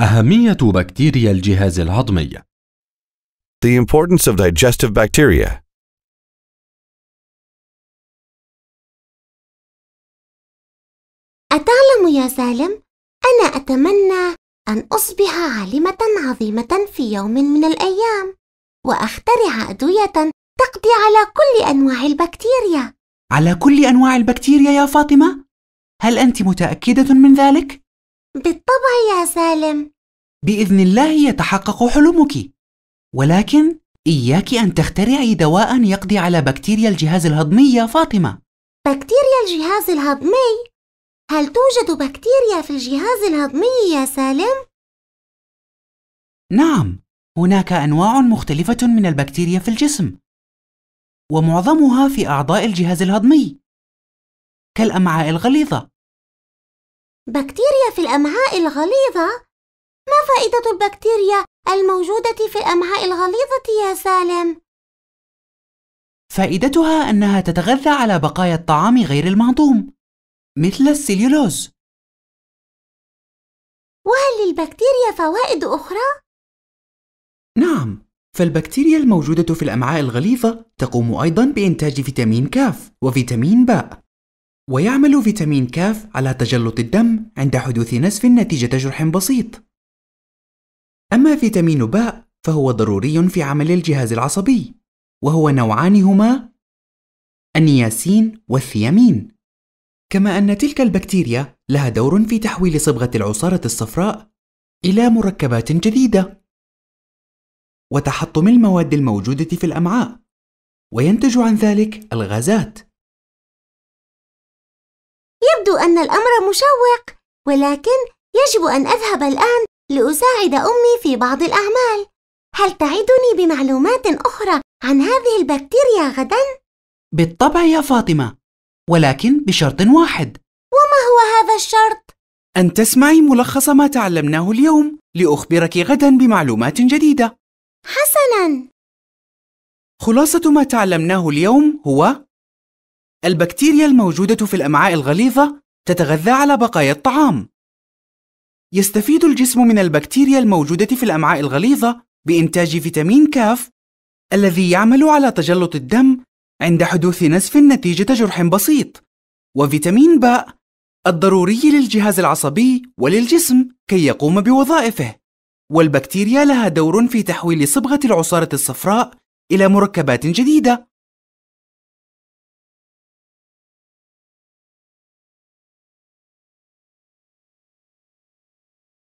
أهمية بكتيريا الجهاز الهضمي The importance of digestive bacteria أتعلم يا سالم أنا أتمنى أن أصبح عالمة عظيمة في يوم من الأيام وأخترع أدوية تقضي على كل أنواع البكتيريا على كل أنواع البكتيريا يا فاطمة؟ هل أنت متأكدة من ذلك؟ بالطبع يا سالم باذن الله يتحقق حلمك ولكن اياك ان تخترعي دواء يقضي على بكتيريا الجهاز الهضمي يا فاطمه بكتيريا الجهاز الهضمي هل توجد بكتيريا في الجهاز الهضمي يا سالم نعم هناك انواع مختلفه من البكتيريا في الجسم ومعظمها في اعضاء الجهاز الهضمي كالامعاء الغليظه بكتيريا في الأمعاء الغليظة؟ ما فائدة البكتيريا الموجودة في الأمعاء الغليظة يا سالم؟ فائدتها أنها تتغذى على بقايا الطعام غير المهضوم مثل السليولوز وهل للبكتيريا فوائد أخرى؟ نعم فالبكتيريا الموجودة في الأمعاء الغليظة تقوم أيضا بإنتاج فيتامين كاف وفيتامين باء ويعمل فيتامين كاف على تجلط الدم عند حدوث نزف نتيجة جرح بسيط أما فيتامين باء فهو ضروري في عمل الجهاز العصبي وهو نوعان هما النياسين والثيامين كما أن تلك البكتيريا لها دور في تحويل صبغة العصارة الصفراء إلى مركبات جديدة وتحطم المواد الموجودة في الأمعاء وينتج عن ذلك الغازات يبدو أن الأمر مشوق ولكن يجب أن أذهب الآن لأساعد أمي في بعض الأعمال هل تعدني بمعلومات أخرى عن هذه البكتيريا غدا؟ بالطبع يا فاطمة ولكن بشرط واحد وما هو هذا الشرط؟ أن تسمعي ملخص ما تعلمناه اليوم لأخبرك غدا بمعلومات جديدة حسناً خلاصة ما تعلمناه اليوم هو البكتيريا الموجودة في الأمعاء الغليظة تتغذى على بقايا الطعام. يستفيد الجسم من البكتيريا الموجودة في الأمعاء الغليظة بإنتاج فيتامين كاف الذي يعمل على تجلط الدم عند حدوث نزف نتيجة جرح بسيط، وفيتامين باء الضروري للجهاز العصبي وللجسم كي يقوم بوظائفه، والبكتيريا لها دور في تحويل صبغة العصارة الصفراء إلى مركبات جديدة